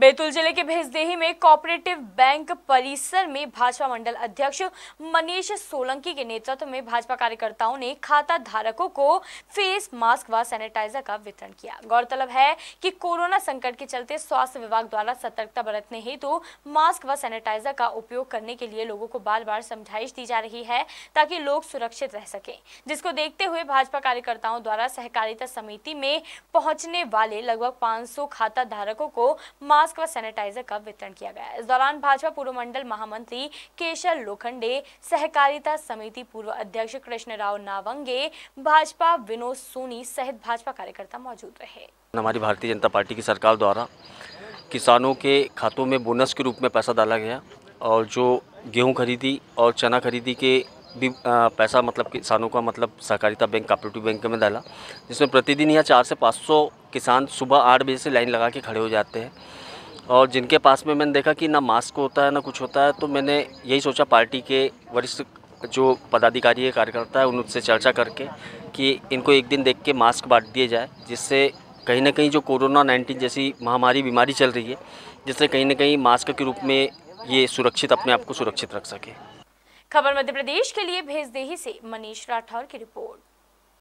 बैतूल जिले के भेजदेही में कोऑपरेटिव बैंक परिसर में भाजपा मंडल अध्यक्ष मनीष सोलंकी के नेतृत्व में भाजपा कार्यकर्ताओं ने खाता धारकों को फेस मास्क व सैनिटाइजर का वितरण किया गौरतलब है कि कोरोना संकट के चलते स्वास्थ्य विभाग द्वारा सतर्कता बरतने हेतु तो मास्क व सैनिटाइजर का उपयोग करने के लिए लोगों को बार बार समझाइश दी जा रही है ताकि लोग सुरक्षित रह सके जिसको देखते हुए भाजपा कार्यकर्ताओं द्वारा सहकारिता समिति में पहुंचने वाले लगभग पांच खाता धारकों को मास्क मास्क व सैनिटाइजर का वितरण किया गया इस दौरान भाजपा पूर्व मंडल महामंत्री केशव लोखंडे सहकारिता समिति पूर्व अध्यक्ष कृष्ण राव नावंगे भाजपा विनोद सोनी सहित भाजपा कार्यकर्ता मौजूद रहे हमारी भारतीय जनता पार्टी की सरकार द्वारा किसानों के खातों में बोनस के रूप में पैसा डाला गया और जो गेहूं खरीदी और चना खरीदी के भी पैसा मतलब किसानों का मतलब सहकारिता बैंक कॉपरेटिव बैंक में डाला जिसमें प्रतिदिन यहाँ चार से पाँच सौ किसान सुबह आठ बजे से लाइन लगा के खड़े हो जाते हैं और जिनके पास में मैंने देखा कि ना मास्क होता है ना कुछ होता है तो मैंने यही सोचा पार्टी के वरिष्ठ जो पदाधिकारी है कार्यकर्ता है उनसे चर्चा करके कि इनको एक दिन देख के मास्क बांट दिए जाए जिससे कहीं ना कहीं जो कोरोना नाइन्टीन जैसी महामारी बीमारी चल रही है जिससे कहीं ना कहीं मास्क के रूप में ये सुरक्षित अपने आप को सुरक्षित रख सके खबर मध्य प्रदेश के लिए भेज देही से मनीष राठौर की रिपोर्ट